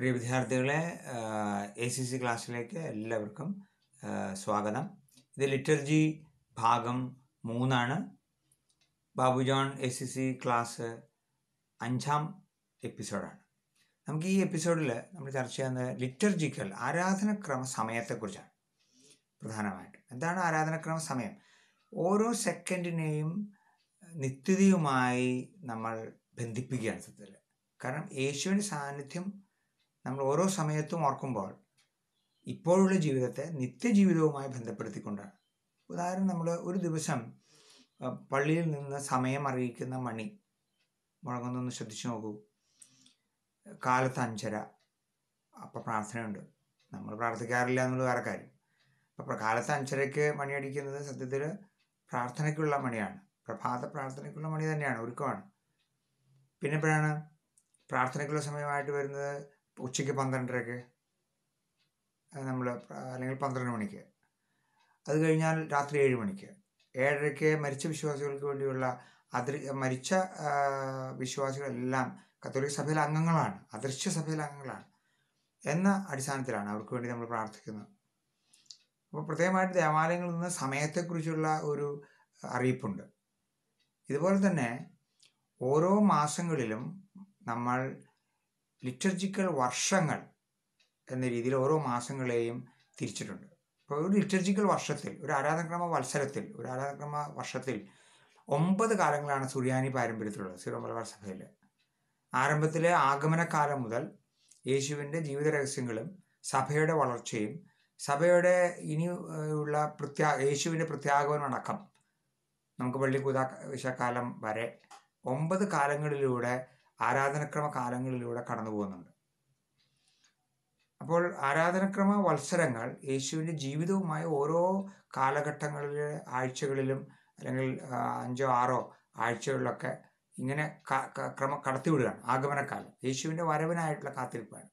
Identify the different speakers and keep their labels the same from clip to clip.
Speaker 1: പ്രിയ വിദ്യാർത്ഥികളെ A C C ക്ലാസ്സിലേക്ക് എല്ലാവർക്കും സ്വാഗതം ഇത് ലിറ്റർജി ഭാഗം മൂന്നാണ് Babu John A C C class അഞ്ചാം എപ്പിസോഡാണ് നമുക്ക് ഈ എപ്പിസോഡിൽ നമ്മൾ ചർച്ച ചെയ്യുന്നത് ലിറ്റർജിക്കൽ ആരാധനക്രമ സമയത്തെക്കുറിച്ചാണ് പ്രധാനമായിട്ടും എന്താണ് ആരാധനക്രമ സമയം ഓരോ സെക്കൻഡിനെയും നിത്യതയുമായി നമ്മൾ ബന്ധിപ്പിക്കുകയാണ് സത്യത്തിൽ കാരണം യേശുവിൻ്റെ സാന്നിധ്യം നമ്മൾ ഓരോ സമയത്തും ഓർക്കുമ്പോൾ ഇപ്പോഴുള്ള ജീവിതത്തെ നിത്യജീവിതവുമായി ബന്ധപ്പെടുത്തിക്കൊണ്ടാണ് ഉദാഹരണം നമ്മൾ ഒരു ദിവസം പള്ളിയിൽ നിന്ന് സമയം അറിയിക്കുന്ന മണി മുഴങ്ങുന്നൊന്ന് ശ്രദ്ധിച്ചു നോക്കൂ കാലത്ത് അഞ്ചര അപ്പം പ്രാർത്ഥനയുണ്ട് നമ്മൾ പ്രാർത്ഥിക്കാറില്ല എന്നുള്ള വേറെ കാര്യം അപ്പോൾ കാലത്ത് അഞ്ചരയ്ക്ക് മണിയടിക്കുന്നത് സത്യത്തിൽ പ്രാർത്ഥനയ്ക്കുള്ള മണിയാണ് പ്രഭാത പ്രാർത്ഥനയ്ക്കുള്ള മണി തന്നെയാണ് ഒരുക്കമാണ് പിന്നെ എപ്പോഴാണ് പ്രാർത്ഥനയ്ക്കുള്ള സമയമായിട്ട് വരുന്നത് ഉച്ചയ്ക്ക് പന്ത്രണ്ടരക്ക് നമ്മൾ അല്ലെങ്കിൽ പന്ത്രണ്ട് മണിക്ക് അത് കഴിഞ്ഞാൽ രാത്രി ഏഴ് മണിക്ക് ഏഴരയ്ക്ക് മരിച്ച വിശ്വാസികൾക്ക് വേണ്ടിയുള്ള അതിർ മരിച്ച വിശ്വാസികളെല്ലാം കത്തോലിക് സഭയിലെ അംഗങ്ങളാണ് അദൃശ്യ സഭയിലെ അംഗങ്ങളാണ് എന്ന അടിസ്ഥാനത്തിലാണ് അവർക്ക് വേണ്ടി നമ്മൾ പ്രാർത്ഥിക്കുന്നത് അപ്പോൾ പ്രത്യേകമായിട്ട് ദേവാലയങ്ങളിൽ നിന്ന് സമയത്തെക്കുറിച്ചുള്ള ഒരു അറിയിപ്പുണ്ട് ഇതുപോലെ തന്നെ ഓരോ മാസങ്ങളിലും നമ്മൾ ലിറ്റർജിക്കൽ വർഷങ്ങൾ എന്ന രീതിയിൽ ഓരോ മാസങ്ങളെയും തിരിച്ചിട്ടുണ്ട് ഇപ്പോൾ ഒരു ലിറ്റർജിക്കൽ വർഷത്തിൽ ഒരു ആരാധനക്രമ വത്സരത്തിൽ ഒരു ആരാധനക്രമ വർഷത്തിൽ ഒമ്പത് കാലങ്ങളാണ് സുറിയാനി പാരമ്പര്യത്തിലുള്ളത് സിറോ മലബാർ സഭയിൽ ആരംഭത്തിലെ ആഗമനകാലം മുതൽ യേശുവിൻ്റെ ജീവിത രഹസ്യങ്ങളും സഭയുടെ വളർച്ചയും സഭയുടെ ഇനിയുള്ള പ്രത്യാ യേശുവിൻ്റെ പ്രത്യാഗമനം അടക്കം നമുക്ക് പള്ളി കുതാശക്കാലം വരെ ഒമ്പത് കാലങ്ങളിലൂടെ ആരാധനക്രമ കാലങ്ങളിലൂടെ കടന്നു പോകുന്നുണ്ട് അപ്പോൾ ആരാധനക്രമ വത്സരങ്ങൾ യേശുവിൻ്റെ ജീവിതവുമായി ഓരോ കാലഘട്ടങ്ങളിലെ ആഴ്ചകളിലും അല്ലെങ്കിൽ അഞ്ചോ ആറോ ആഴ്ചകളിലൊക്കെ ഇങ്ങനെ ക്രമ കടത്തിവിടുകയാണ് ആഗമനക്കാലം യേശുവിൻ്റെ വരവിനായിട്ടുള്ള കാത്തിരിപ്പാണ്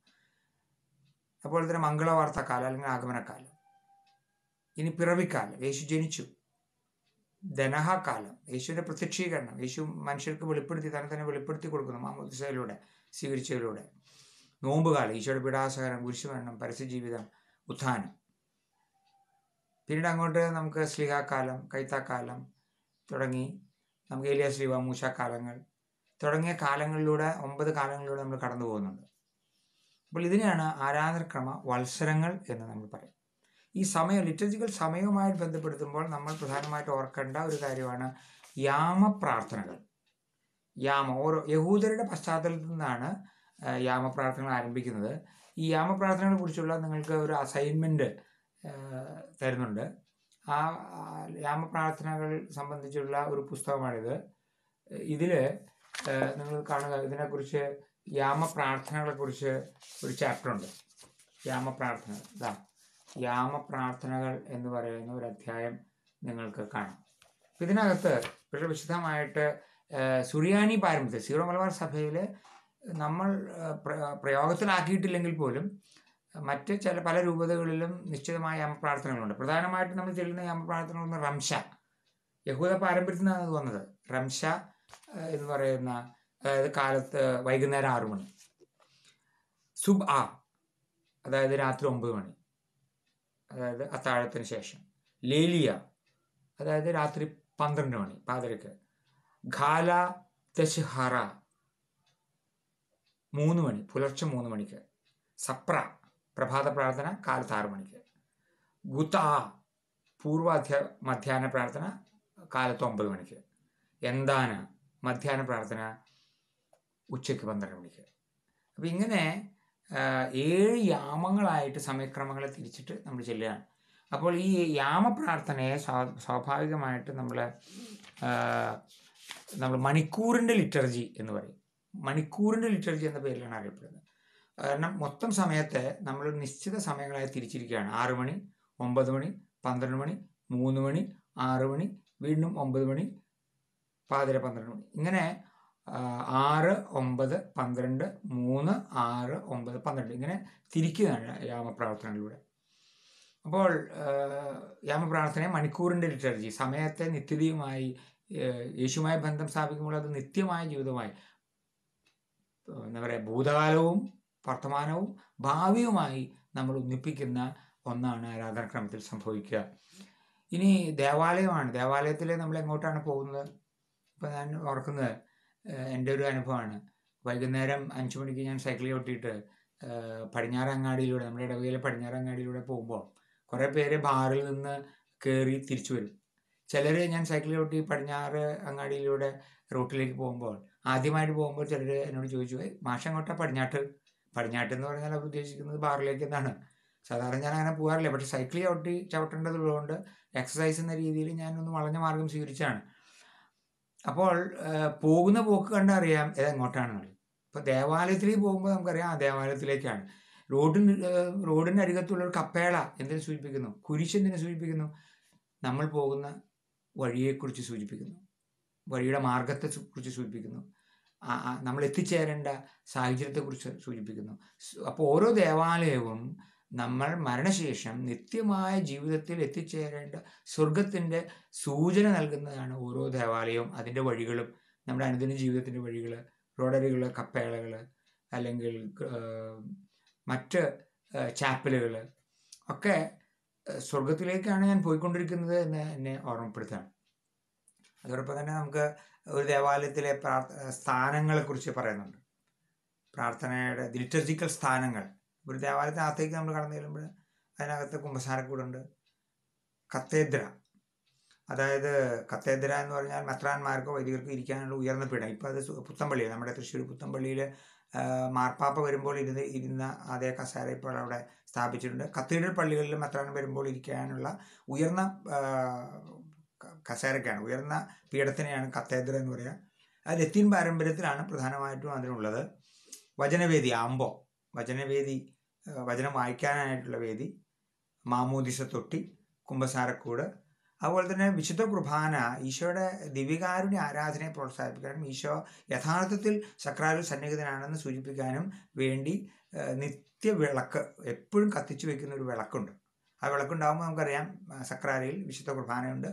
Speaker 1: അതുപോലെ തന്നെ കാലം അല്ലെങ്കിൽ ആഗമനക്കാലം ഇനി പിറവിക്കാലം യേശു ജനിച്ചു ധനഹാകാലം യേശുവിൻ്റെ പ്രത്യക്ഷീകരണം യേശു മനുഷ്യർക്ക് വെളിപ്പെടുത്തി തന്നെ തന്നെ വെളിപ്പെടുത്തി കൊടുക്കുന്നു മാമോദിസയിലൂടെ സ്വീകരിച്ചതിലൂടെ നോമ്പുകാലം ഈശോയുടെ പീഡാസഹനം കുരിശുമരണം പരസ്യജീവിതം ഉത്ഥാനം പിന്നീട് അങ്ങോട്ട് നമുക്ക് സ്ലിഹാക്കാലം കൈത്താക്കാലം തുടങ്ങി നമുക്ക് ഏലിയ ശ്രീവ മൂശാക്കാലങ്ങൾ തുടങ്ങിയ കാലങ്ങളിലൂടെ ഒമ്പത് കാലങ്ങളിലൂടെ നമ്മൾ കടന്നു പോകുന്നുണ്ട് അപ്പോൾ ഇതിനെയാണ് ആരാധനക്രമ വത്സരങ്ങൾ എന്ന് നമ്മൾ പറയും ഈ സമയം ലിറ്റർജിക്കൽ സമയവുമായി ബന്ധപ്പെടുത്തുമ്പോൾ നമ്മൾ പ്രധാനമായിട്ട് ഓർക്കേണ്ട ഒരു കാര്യമാണ് യാമപ്രാർത്ഥനകൾ യാമ ഓരോ യഹൂദരുടെ പശ്ചാത്തലത്തിൽ നിന്നാണ് യാമപ്രാർത്ഥനകൾ ആരംഭിക്കുന്നത് ഈ യാമപ്രാർത്ഥനകളെ കുറിച്ചുള്ള നിങ്ങൾക്ക് ഒരു അസൈൻമെൻറ്റ് തരുന്നുണ്ട് ആ യാമപ്രാർത്ഥനകൾ സംബന്ധിച്ചുള്ള ഒരു പുസ്തകമാണിത് ഇതിൽ നിങ്ങൾ കാണുക ഇതിനെക്കുറിച്ച് യാമപ്രാർത്ഥനകളെക്കുറിച്ച് ഒരു ചാപ്റ്റർ ഉണ്ട് യാമപ്രാർത്ഥന ഇതാ യാമപ്രാർത്ഥനകൾ എന്ന് പറയുന്ന ഒരു അധ്യായം നിങ്ങൾക്ക് കാണാം ഇതിനകത്ത് വളരെ വിശദമായിട്ട് സുറിയാനി പാരമ്പര്യം സീറോ മലബാർ സഭയിൽ നമ്മൾ പ്രയോഗത്തിലാക്കിയിട്ടില്ലെങ്കിൽ പോലും മറ്റ് ചില പല രൂപതകളിലും നിശ്ചിതമായ യാമപ്രാർത്ഥനകളുണ്ട് പ്രധാനമായിട്ടും നമ്മൾ ചെല്ലുന്ന യാമപ്രാർത്ഥനകളെന്ന് റംഷ യഹൂദ പാരമ്പര്യത്തിൽ നിന്നാണ് വന്നത് റംഷ എന്ന് പറയുന്ന അതായത് കാലത്ത് വൈകുന്നേരം ആറു മണി സുബ് ആ അതായത് രാത്രി ഒമ്പത് മണി അതായത് അത്താഴത്തിന് ശേഷം ലേലിയ അതായത് രാത്രി പന്ത്രണ്ട് മണി പാതിരക്ക് ഖാല തെശ്ഹറ മൂന്ന് മണി പുലർച്ചെ മൂന്ന് മണിക്ക് സപ്ര പ്രഭാത പ്രാർത്ഥന കാലത്ത് ആറു മണിക്ക് ഗുത പൂർവാധ്യ മധ്യാന പ്രാർത്ഥന കാലത്ത് ഒമ്പത് മണിക്ക് എന്താണ് മധ്യാന പ്രാർത്ഥന ഉച്ചയ്ക്ക് പന്ത്രണ്ട് മണിക്ക് അപ്പം ഇങ്ങനെ ഏഴ് യാമങ്ങളായിട്ട് സമയക്രമങ്ങളെ തിരിച്ചിട്ട് നമ്മൾ ചെല്ലുകയാണ് അപ്പോൾ ഈ യാമപ്രാർത്ഥനയെ സ്വാഭാവികമായിട്ട് നമ്മൾ നമ്മൾ മണിക്കൂറിൻ്റെ ലിറ്റർജി എന്ന് പറയും മണിക്കൂറിൻ്റെ ലിറ്റർജി എന്ന പേരിലാണ് അറിയപ്പെടുന്നത് കാരണം മൊത്തം സമയത്തെ നമ്മൾ നിശ്ചിത സമയങ്ങളായി തിരിച്ചിരിക്കുകയാണ് ആറു മണി ഒമ്പത് മണി പന്ത്രണ്ട് മണി മൂന്ന് മണി ആറ് മണി വീണ്ടും ഒമ്പത് മണി പാതിര പന്ത്രണ്ട് മണി ഇങ്ങനെ ആറ് ഒമ്പത് പന്ത്രണ്ട് മൂന്ന് ആറ് ഒമ്പത് പന്ത്രണ്ട് ഇങ്ങനെ തിരിക്കുകയാണ് യാമപ്രാർത്ഥനയിലൂടെ അപ്പോൾ യാമപ്രാർത്ഥനയെ മണിക്കൂറിൻ്റെ ലിറ്റർജി സമയത്തെ നിത്യതയുമായി യേശുമായി ബന്ധം സ്ഥാപിക്കുമ്പോൾ അത് നിത്യമായ ജീവിതമായി എന്താ പറയുക ഭൂതകാലവും വർത്തമാനവും ഭാവിയുമായി നമ്മൾ ഒന്നിപ്പിക്കുന്ന ഒന്നാണ് ആരാധനാക്രമത്തിൽ സംഭവിക്കുക ഇനി ദേവാലയമാണ് ദേവാലയത്തിൽ നമ്മൾ എങ്ങോട്ടാണ് പോകുന്നത് ഇപ്പം ഞാൻ ഓർക്കുന്നത് എൻ്റെ ഒരു അനുഭവമാണ് വൈകുന്നേരം അഞ്ചു മണിക്ക് ഞാൻ സൈക്കിൾ ചവിട്ടിയിട്ട് പടിഞ്ഞാറങ്ങാടിയിലൂടെ നമ്മുടെ ഇടവകയിലെ പടിഞ്ഞാറങ്ങാടിയിലൂടെ പോകുമ്പോൾ കുറേ പേര് ബാറിൽ നിന്ന് കയറി തിരിച്ചു വരും ചിലർ ഞാൻ സൈക്കിൾ ചവിട്ടി പടിഞ്ഞാറ് അങ്ങാടിയിലൂടെ റൂട്ടിലേക്ക് പോകുമ്പോൾ ആദ്യമായിട്ട് പോകുമ്പോൾ ചിലർ എന്നോട് ചോദിച്ചു മാഷങ്ങോട്ട പടിഞ്ഞാട്ട് പടിഞ്ഞാട്ട് എന്ന് പറഞ്ഞാൽ അവർ ഉദ്ദേശിക്കുന്നത് ബാറിലേക്ക് എന്നാണ് സാധാരണ ഞാൻ അങ്ങനെ പോകാറില്ല പക്ഷേ സൈക്കിൾ ചവിട്ടി ചവിട്ടേണ്ടതുള്ളതുകൊണ്ട് എക്സസൈസ് എന്ന രീതിയിൽ ഞാനൊന്ന് വളഞ്ഞ മാർഗം സ്വീകരിച്ചാണ് അപ്പോൾ പോകുന്ന പോക്ക് കണ്ടറിയാം ഇതെങ്ങോട്ടാണെന്നുള്ളത് ഇപ്പോൾ ദേവാലയത്തിലേക്ക് പോകുമ്പോൾ നമുക്കറിയാം ആ ദേവാലയത്തിലേക്കാണ് റോഡിന് റോഡിൻ്റെ അരികത്തുള്ള ഒരു കപ്പേള എന്തിനെ സൂചിപ്പിക്കുന്നു കുരിശ് എന്തിനെ സൂചിപ്പിക്കുന്നു നമ്മൾ പോകുന്ന വഴിയെക്കുറിച്ച് സൂചിപ്പിക്കുന്നു വഴിയുടെ മാർഗത്തെ കുറിച്ച് സൂചിപ്പിക്കുന്നു നമ്മൾ എത്തിച്ചേരേണ്ട സാഹചര്യത്തെക്കുറിച്ച് സൂചിപ്പിക്കുന്നു അപ്പോൾ ഓരോ ദേവാലയവും നമ്മൾ മരണശേഷം നിത്യമായ ജീവിതത്തിൽ എത്തിച്ചേരേണ്ട സ്വർഗത്തിൻ്റെ സൂചന നൽകുന്നതാണ് ഓരോ ദേവാലയവും അതിൻ്റെ വഴികളും നമ്മുടെ അനുദിന ജീവിതത്തിൻ്റെ വഴികൾ റോഡറികൾ കപ്പേളകൾ അല്ലെങ്കിൽ മറ്റ് ചാപ്പലുകൾ ഒക്കെ സ്വർഗത്തിലേക്കാണ് ഞാൻ പോയിക്കൊണ്ടിരിക്കുന്നത് എന്ന് എന്നെ ഓർമ്മപ്പെടുത്തുകയാണ് അതോടൊപ്പം തന്നെ നമുക്ക് ഒരു ദേവാലയത്തിലെ പ്രാർത്ഥ സ്ഥാനങ്ങളെക്കുറിച്ച് പറയുന്നുണ്ട് പ്രാർത്ഥനയുടെ ലിറ്റർജിക്കൽ സ്ഥാനങ്ങൾ ഒരു ദേവാലയത്തിനകത്തേക്ക് നമ്മൾ കടന്നു ചെല്ലുമ്പോൾ അതിനകത്ത് കുമ്പസാരക്കൂടുണ്ട് കത്തേദ്ര അതായത് കത്തേദ്ര എന്ന് പറഞ്ഞാൽ മെത്രാന്മാർക്കോ വൈദികർക്കോ ഇരിക്കാനുള്ള ഉയർന്ന പീഠം ഇപ്പോൾ അത് പുത്തമ്പള്ളിയാണ് നമ്മുടെ തൃശ്ശൂർ പുത്തമ്പള്ളിയിൽ മാർപ്പാപ്പ വരുമ്പോൾ ഇരുന്ന് ഇരുന്ന അതേ കസേര ഇപ്പോൾ അവിടെ സ്ഥാപിച്ചിട്ടുണ്ട് കത്തീഡ്രൽ പള്ളികളിൽ മെത്രാൻ വരുമ്പോൾ ഇരിക്കാനുള്ള ഉയർന്ന കസേരക്കാണ് ഉയർന്ന പീഠത്തിനെയാണ് കത്തേദ്ര എന്ന് പറയുക അത് ലത്തീൻ പാരമ്പര്യത്തിലാണ് പ്രധാനമായിട്ടും അതിനുള്ളത് വചനവേദി ആമ്പോ വചനവേദി വചനം വായിക്കാനായിട്ടുള്ള വേദി മാമോദിസ തൊട്ടി കുംഭസാരക്കൂട് അതുപോലെ തന്നെ വിശുദ്ധ കുർബാന ഈശോയുടെ ദിവികാരുണ്യ ആരാധനയെ പ്രോത്സാഹിപ്പിക്കാനും ഈശോ യഥാർത്ഥത്തിൽ സക്രാരിൽ സന്നിഹിതനാണെന്ന് സൂചിപ്പിക്കാനും വേണ്ടി നിത്യ വിളക്ക് എപ്പോഴും കത്തിച്ചു വെക്കുന്ന ഒരു വിളക്കുണ്ട് ആ വിളക്കുണ്ടാകുമ്പോൾ നമുക്കറിയാം സക്രാരയിൽ വിശുദ്ധ കുർബാനയുണ്ട്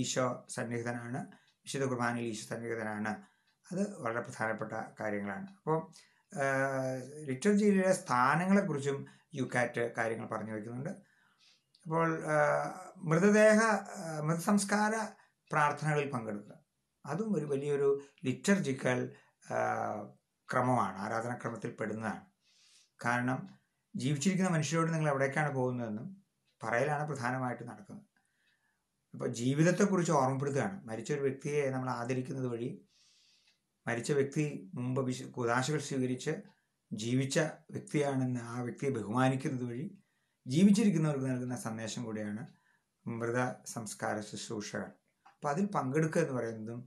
Speaker 1: ഈശോ സന്നിഹിതനാണ് വിശുദ്ധ കുർബാനയിൽ ഈശോ സന്നിഹിതനാണ് അത് വളരെ പ്രധാനപ്പെട്ട കാര്യങ്ങളാണ് അപ്പോൾ ലിറ്ററേച്ചറിലെ സ്ഥാനങ്ങളെക്കുറിച്ചും കാറ്റ് കാര്യങ്ങൾ പറഞ്ഞു വയ്ക്കുന്നുണ്ട് അപ്പോൾ മൃതദേഹ മൃതസംസ്കാര പ്രാർത്ഥനകളിൽ പങ്കെടുക്കുക അതും ഒരു വലിയൊരു ലിറ്റർജിക്കൽ ക്രമമാണ് ആരാധനാക്രമത്തിൽ പെടുന്നതാണ് കാരണം ജീവിച്ചിരിക്കുന്ന മനുഷ്യരോട് നിങ്ങൾ എവിടേക്കാണ് പോകുന്നതെന്നും പറയലാണ് പ്രധാനമായിട്ട് നടക്കുന്നത് അപ്പോൾ ജീവിതത്തെക്കുറിച്ച് ഓർമ്മപ്പെടുത്തുകയാണ് മരിച്ച ഒരു വ്യക്തിയെ നമ്മൾ ആദരിക്കുന്നത് വഴി മരിച്ച വ്യക്തി മുമ്പ് വിശ കുതാശകൾ സ്വീകരിച്ച് ജീവിച്ച വ്യക്തിയാണെന്ന് ആ വ്യക്തിയെ ബഹുമാനിക്കുന്നത് വഴി ജീവിച്ചിരിക്കുന്നവർക്ക് നൽകുന്ന സന്ദേശം കൂടിയാണ് മൃത സംസ്കാര ശുശ്രൂഷകൾ അപ്പോൾ അതിൽ പങ്കെടുക്കുക എന്ന് പറയുന്നതും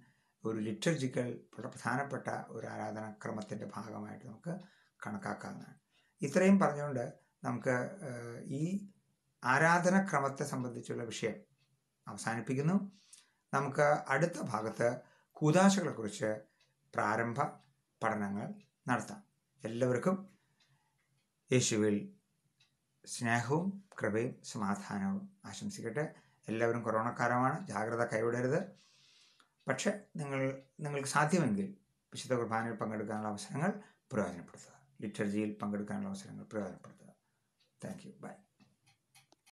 Speaker 1: ഒരു ലിറ്റർജിക്കൽ പ്രധാനപ്പെട്ട ഒരു ആരാധനാക്രമത്തിൻ്റെ ഭാഗമായിട്ട് നമുക്ക് കണക്കാക്കാവുന്നതാണ് ഇത്രയും പറഞ്ഞുകൊണ്ട് നമുക്ക് ഈ ആരാധനക്രമത്തെ സംബന്ധിച്ചുള്ള വിഷയം അവസാനിപ്പിക്കുന്നു നമുക്ക് അടുത്ത ഭാഗത്ത് കൂതാശകളെക്കുറിച്ച് പ്രാരംഭ പഠനങ്ങൾ നടത്താം എല്ലാവർക്കും യേശുവിൽ സ്നേഹവും കൃപയും സമാധാനവും ആശംസിക്കട്ടെ എല്ലാവരും കൊറോണക്കാരമാണ് ജാഗ്രത കൈവിടരുത് പക്ഷേ നിങ്ങൾ നിങ്ങൾക്ക് സാധ്യമെങ്കിൽ വിശുദ്ധ കുർബാനയിൽ പങ്കെടുക്കാനുള്ള അവസരങ്ങൾ പ്രയോജനപ്പെടുത്തുക ലിറ്റർജിയിൽ പങ്കെടുക്കാനുള്ള അവസരങ്ങൾ പ്രയോജനപ്പെടുത്തുക താങ്ക് യു ബൈ